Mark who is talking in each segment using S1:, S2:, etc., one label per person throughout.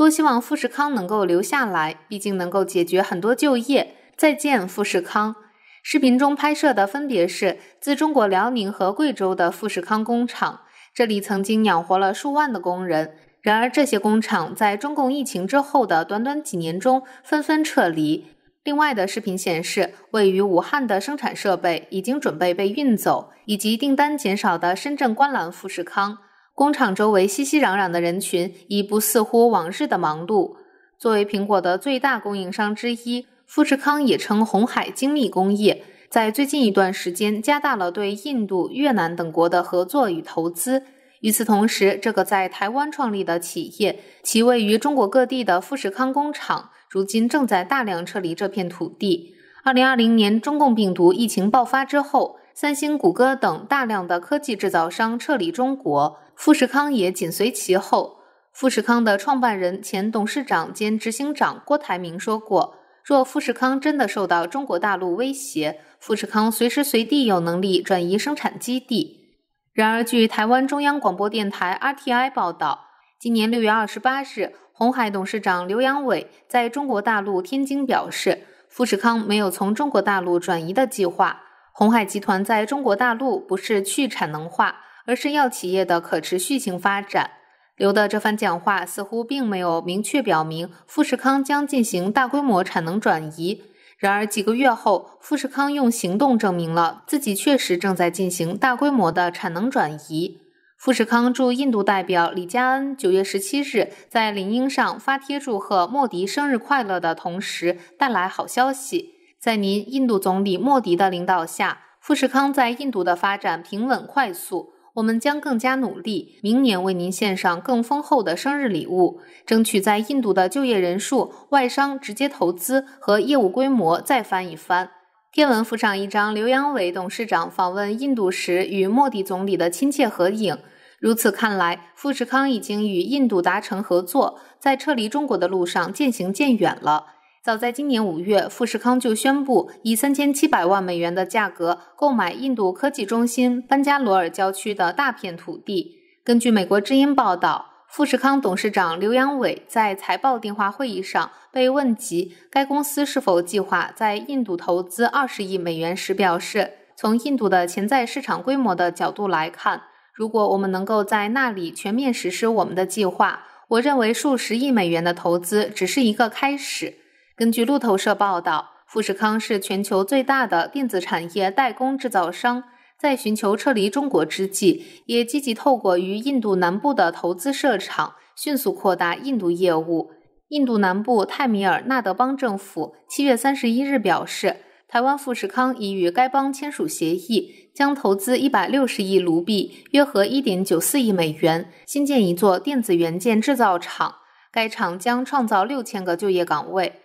S1: 多希望富士康能够留下来，毕竟能够解决很多就业。再见，富士康。视频中拍摄的分别是自中国辽宁和贵州的富士康工厂，这里曾经养活了数万的工人。然而，这些工厂在中共疫情之后的短短几年中纷纷撤离。另外的视频显示，位于武汉的生产设备已经准备被运走，以及订单减少的深圳观澜富士康。工厂周围熙熙攘攘的人群已不似乎往日的忙碌。作为苹果的最大供应商之一，富士康也称红海精密工业，在最近一段时间加大了对印度、越南等国的合作与投资。与此同时，这个在台湾创立的企业，其位于中国各地的富士康工厂，如今正在大量撤离这片土地。二零二零年，中共病毒疫情爆发之后，三星、谷歌等大量的科技制造商撤离中国。富士康也紧随其后。富士康的创办人、前董事长兼执行长郭台铭说过：“若富士康真的受到中国大陆威胁，富士康随时随地有能力转移生产基地。”然而，据台湾中央广播电台 RTI 报道，今年六月二十八日，红海董事长刘扬伟在中国大陆天津表示：“富士康没有从中国大陆转移的计划。红海集团在中国大陆不是去产能化。”而是药企业的可持续性发展。刘的这番讲话似乎并没有明确表明富士康将进行大规模产能转移。然而，几个月后，富士康用行动证明了自己确实正在进行大规模的产能转移。富士康驻印度代表李佳恩九月十七日在领英上发帖祝贺莫迪生日快乐的同时，带来好消息：在您印度总理莫迪的领导下，富士康在印度的发展平稳快速。我们将更加努力，明年为您献上更丰厚的生日礼物，争取在印度的就业人数、外商直接投资和业务规模再翻一番。贴文附上一张刘阳伟董事长访问印度时与莫迪总理的亲切合影。如此看来，富士康已经与印度达成合作，在撤离中国的路上渐行渐远了。早在今年五月，富士康就宣布以三千七百万美元的价格购买印度科技中心班加罗尔郊区的大片土地。根据美国之音报道，富士康董事长刘扬伟在财报电话会议上被问及该公司是否计划在印度投资二十亿美元时，表示：“从印度的潜在市场规模的角度来看，如果我们能够在那里全面实施我们的计划，我认为数十亿美元的投资只是一个开始。”根据路透社报道，富士康是全球最大的电子产业代工制造商，在寻求撤离中国之际，也积极透过于印度南部的投资设厂，迅速扩大印度业务。印度南部泰米尔纳德邦政府七月三十一日表示，台湾富士康已与该邦签署协议，将投资一百六十亿卢比（约合一点九四亿美元），新建一座电子元件制造厂，该厂将创造六千个就业岗位。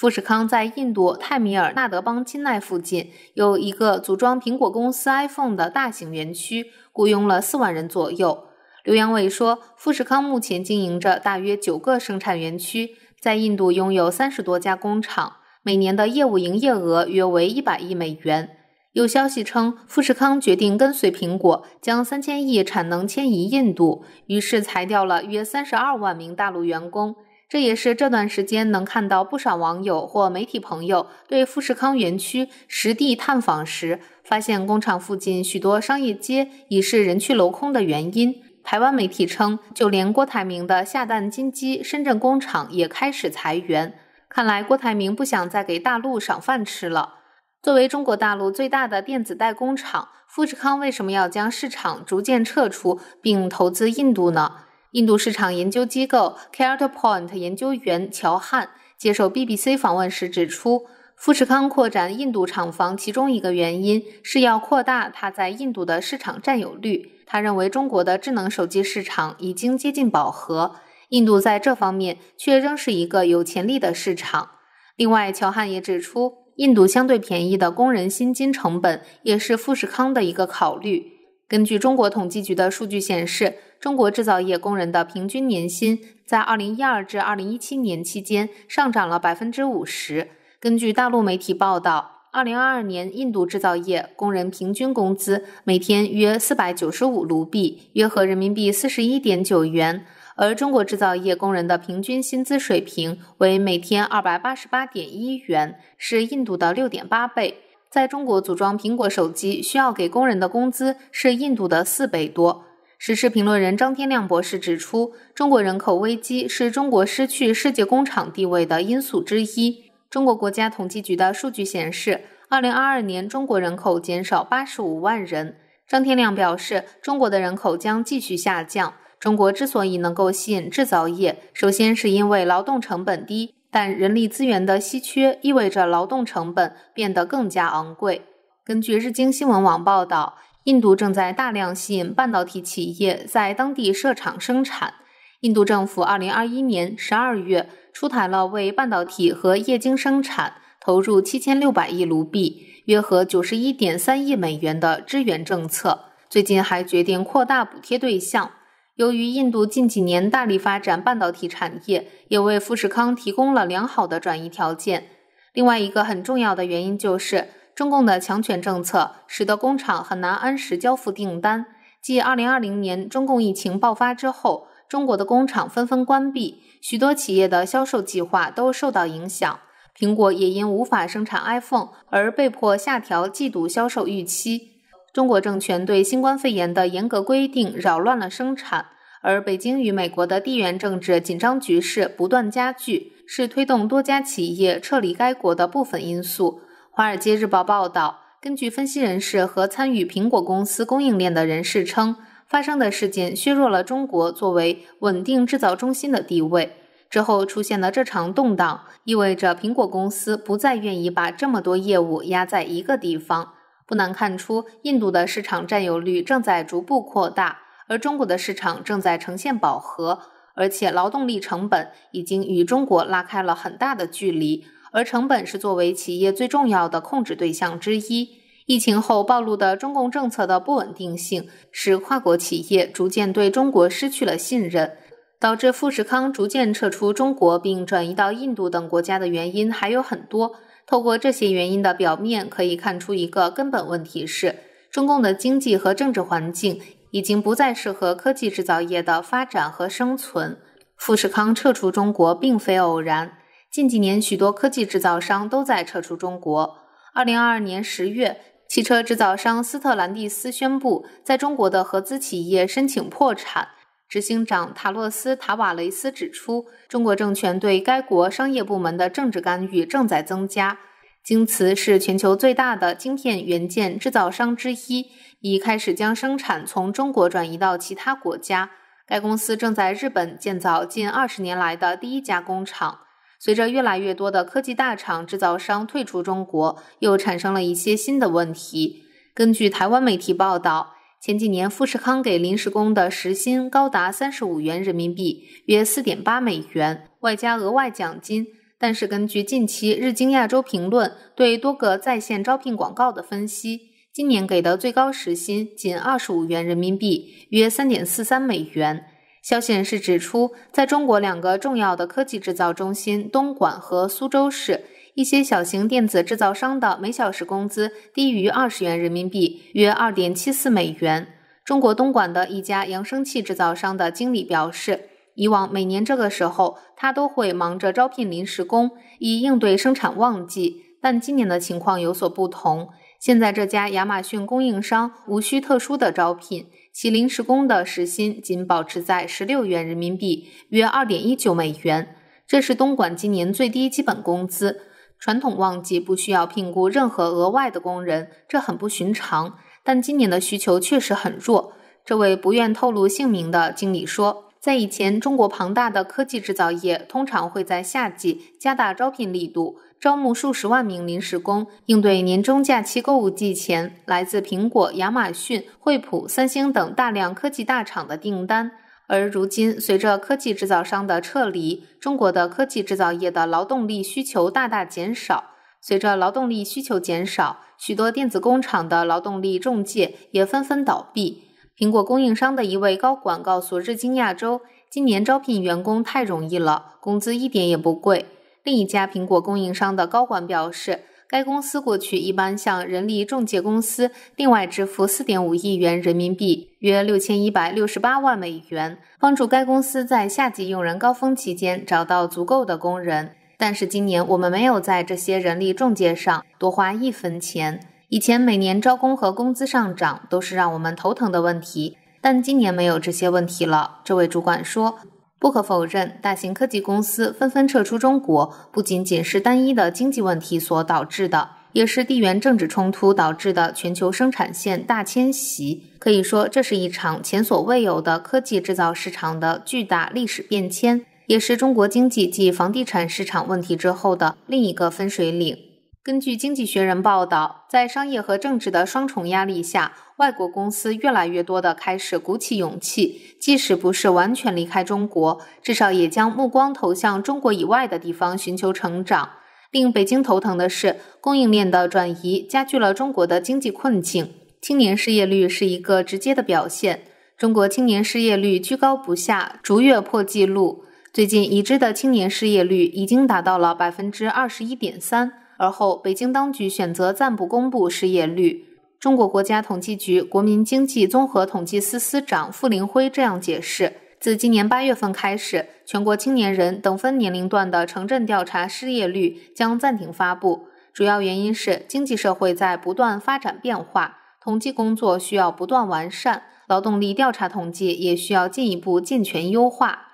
S1: 富士康在印度泰米尔纳德邦金奈附近有一个组装苹果公司 iPhone 的大型园区，雇佣了四万人左右。刘阳伟说，富士康目前经营着大约九个生产园区，在印度拥有三十多家工厂，每年的业务营业额约为一百亿美元。有消息称，富士康决定跟随苹果将三千亿产能迁移印度，于是裁掉了约三十二万名大陆员工。这也是这段时间能看到不少网友或媒体朋友对富士康园区实地探访时，发现工厂附近许多商业街已是人去楼空的原因。台湾媒体称，就连郭台铭的下蛋金鸡深圳工厂也开始裁员。看来郭台铭不想再给大陆赏饭吃了。作为中国大陆最大的电子代工厂，富士康为什么要将市场逐渐撤出，并投资印度呢？印度市场研究机构 c a r e r Point 研究员乔汉接受 BBC 访问时指出，富士康扩展印度厂房，其中一个原因是要扩大它在印度的市场占有率。他认为，中国的智能手机市场已经接近饱和，印度在这方面却仍是一个有潜力的市场。另外，乔汉也指出，印度相对便宜的工人薪金成本也是富士康的一个考虑。根据中国统计局的数据显示，中国制造业工人的平均年薪在二零一二至二零一七年期间上涨了百分之五十。根据大陆媒体报道，二零二二年印度制造业工人平均工资每天约四百九十五卢币，约合人民币四十一点九元。而中国制造业工人的平均薪资水平为每天二百八十八点一元，是印度的六点八倍。在中国组装苹果手机，需要给工人的工资是印度的四倍多。时事评论人张天亮博士指出，中国人口危机是中国失去世界工厂地位的因素之一。中国国家统计局的数据显示，2022年，中国人口减少85万人。张天亮表示，中国的人口将继续下降。中国之所以能够吸引制造业，首先是因为劳动成本低，但人力资源的稀缺意味着劳动成本变得更加昂贵。根据《日经新闻网》报道。印度正在大量吸引半导体企业在当地设厂生产。印度政府二零二一年十二月出台了为半导体和液晶生产投入七千六百亿卢比（约合九十一点三亿美元）的支援政策。最近还决定扩大补贴对象。由于印度近几年大力发展半导体产业，也为富士康提供了良好的转移条件。另外一个很重要的原因就是。中共的强权政策使得工厂很难按时交付订单。继2020年中共疫情爆发之后，中国的工厂纷纷关闭，许多企业的销售计划都受到影响。苹果也因无法生产 iPhone 而被迫下调季度销售预期。中国政权对新冠肺炎的严格规定扰乱了生产，而北京与美国的地缘政治紧张局势不断加剧，是推动多家企业撤离该国的部分因素。《华尔街日报》报道，根据分析人士和参与苹果公司供应链的人士称，发生的事件削弱了中国作为稳定制造中心的地位。之后出现了这场动荡，意味着苹果公司不再愿意把这么多业务压在一个地方。不难看出，印度的市场占有率正在逐步扩大，而中国的市场正在呈现饱和，而且劳动力成本已经与中国拉开了很大的距离。而成本是作为企业最重要的控制对象之一。疫情后暴露的中共政策的不稳定性，使跨国企业逐渐对中国失去了信任，导致富士康逐渐撤出中国并转移到印度等国家的原因还有很多。透过这些原因的表面，可以看出一个根本问题是：中共的经济和政治环境已经不再适合科技制造业的发展和生存。富士康撤出中国并非偶然。近几年，许多科技制造商都在撤出中国。二零二二年十月，汽车制造商斯特兰蒂斯宣布，在中国的合资企业申请破产。执行长塔洛斯塔瓦雷斯指出，中国政权对该国商业部门的政治干预正在增加。京瓷是全球最大的晶片元件制造商之一，已开始将生产从中国转移到其他国家。该公司正在日本建造近二十年来的第一家工厂。随着越来越多的科技大厂制造商退出中国，又产生了一些新的问题。根据台湾媒体报道，前几年富士康给临时工的时薪高达三十五元人民币，约四点八美元，外加额外奖金。但是根据近期日经亚洲评论对多个在线招聘广告的分析，今年给的最高时薪仅二十五元人民币，约三点四三美元。消息人士指出，在中国两个重要的科技制造中心——东莞和苏州市，一些小型电子制造商的每小时工资低于二十元人民币，约二点七四美元。中国东莞的一家扬声器制造商的经理表示，以往每年这个时候，他都会忙着招聘临时工以应对生产旺季，但今年的情况有所不同。现在，这家亚马逊供应商无需特殊的招聘。其临时工的时薪仅保持在十六元人民币，约二点一九美元，这是东莞今年最低基本工资。传统旺季不需要聘雇任何额外的工人，这很不寻常。但今年的需求确实很弱。这位不愿透露姓名的经理说，在以前，中国庞大的科技制造业通常会在夏季加大招聘力度。招募数十万名临时工，应对年终假期购物季前来自苹果、亚马逊、惠普、三星等大量科技大厂的订单。而如今，随着科技制造商的撤离，中国的科技制造业的劳动力需求大大减少。随着劳动力需求减少，许多电子工厂的劳动力中介也纷纷倒闭。苹果供应商的一位高管告诉《日经亚洲》，今年招聘员工太容易了，工资一点也不贵。另一家苹果供应商的高管表示，该公司过去一般向人力中介公司另外支付四点五亿元人民币（约六千一百六十八万美元），帮助该公司在夏季用人高峰期间找到足够的工人。但是今年我们没有在这些人力中介上多花一分钱。以前每年招工和工资上涨都是让我们头疼的问题，但今年没有这些问题了，这位主管说。不可否认，大型科技公司纷纷撤出中国，不仅仅是单一的经济问题所导致的，也是地缘政治冲突导致的全球生产线大迁徙。可以说，这是一场前所未有的科技制造市场的巨大历史变迁，也是中国经济继房地产市场问题之后的另一个分水岭。根据《经济学人》报道，在商业和政治的双重压力下，外国公司越来越多地开始鼓起勇气，即使不是完全离开中国，至少也将目光投向中国以外的地方寻求成长。令北京头疼的是，供应链的转移加剧了中国的经济困境。青年失业率是一个直接的表现。中国青年失业率居高不下，逐月破纪录。最近，已知的青年失业率已经达到了百分之二十一点三。而后，北京当局选择暂不公布失业率。中国国家统计局国民经济综合统计司司长傅林辉这样解释：自今年八月份开始，全国青年人等分年龄段的城镇调查失业率将暂停发布，主要原因是经济社会在不断发展变化，统计工作需要不断完善，劳动力调查统计也需要进一步健全优化。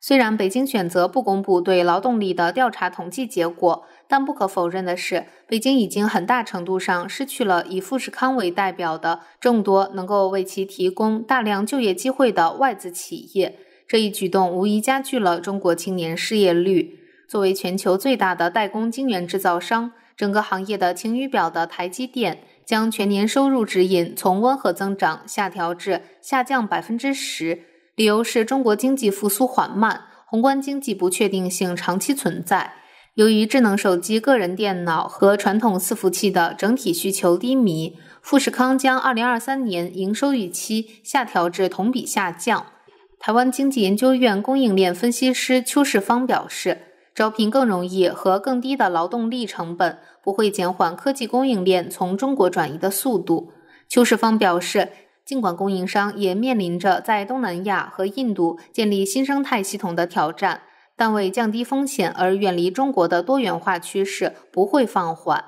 S1: 虽然北京选择不公布对劳动力的调查统计结果。但不可否认的是，北京已经很大程度上失去了以富士康为代表的众多能够为其提供大量就业机会的外资企业。这一举动无疑加剧了中国青年失业率。作为全球最大的代工晶圆制造商，整个行业的晴雨表的台积电将全年收入指引从温和增长下调至下降百分之十，理由是中国经济复苏缓慢，宏观经济不确定性长期存在。由于智能手机、个人电脑和传统伺服器的整体需求低迷，富士康将2023年营收预期下调至同比下降。台湾经济研究院供应链分析师邱世芳表示，招聘更容易和更低的劳动力成本不会减缓科技供应链从中国转移的速度。邱世芳表示，尽管供应商也面临着在东南亚和印度建立新生态系统的挑战。但为降低风险而远离中国的多元化趋势不会放缓。